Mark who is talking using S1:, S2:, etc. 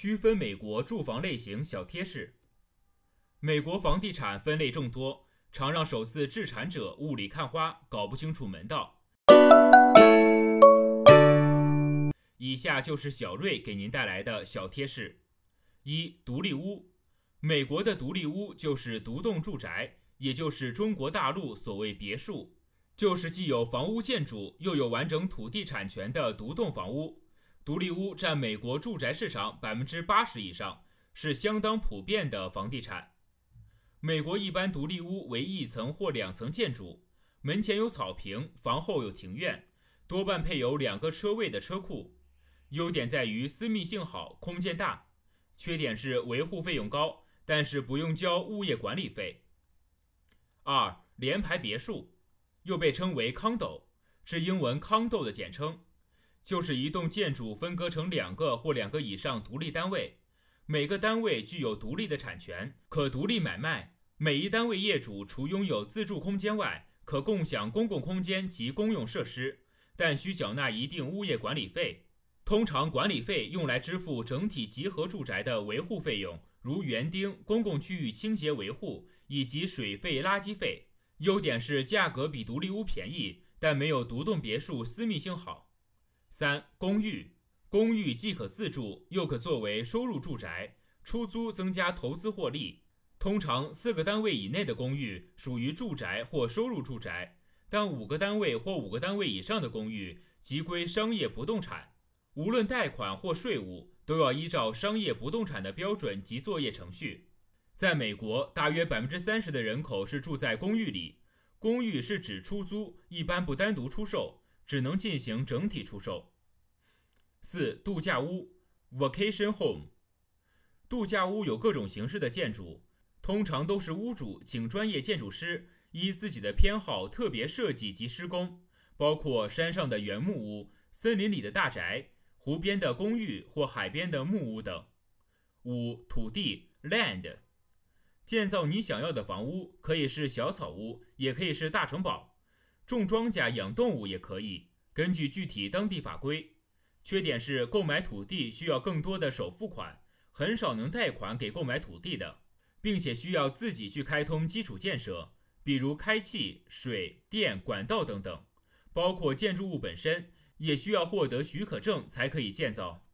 S1: 区分美国住房类型小贴士：美国房地产分类众多，常让首次置产者雾里看花，搞不清楚门道。以下就是小瑞给您带来的小贴士：一、独立屋。美国的独立屋就是独栋住宅，也就是中国大陆所谓别墅，就是既有房屋建筑又有完整土地产权的独栋房屋。独立屋占美国住宅市场百分之八十以上，是相当普遍的房地产。美国一般独立屋为一层或两层建筑，门前有草坪，房后有庭院，多半配有两个车位的车库。优点在于私密性好，空间大；缺点是维护费用高，但是不用交物业管理费。二联排别墅，又被称为 condo，是英文 condo 的简称。就是一栋建筑分割成两个或两个以上独立单位，每个单位具有独立的产权，可独立买卖。每一单位业主除拥有自住空间外，可共享公共空间及公用设施，但需缴纳一定物业管理费。通常管理费用来支付整体集合住宅的维护费用，如园丁、公共区域清洁维护以及水费、垃圾费。优点是价格比独立屋便宜，但没有独栋别墅私密性好。三公寓，公寓既可自住，又可作为收入住宅出租，增加投资获利。通常四个单位以内的公寓属于住宅或收入住宅，但五个单位或五个单位以上的公寓即归商业不动产。无论贷款或税务，都要依照商业不动产的标准及作业程序。在美国，大约百分之三十的人口是住在公寓里。公寓是指出租，一般不单独出售。只能进行整体出售。四、度假屋 （vacation home）。度假屋有各种形式的建筑，通常都是屋主请专业建筑师依自己的偏好特别设计及施工，包括山上的原木屋、森林里的大宅、湖边的公寓或海边的木屋等。五、土地 （land）。建造你想要的房屋，可以是小草屋，也可以是大城堡。种庄稼、养动物也可以，根据具体当地法规。缺点是购买土地需要更多的首付款，很少能贷款给购买土地的，并且需要自己去开通基础建设，比如开气、水电、管道等等，包括建筑物本身也需要获得许可证才可以建造。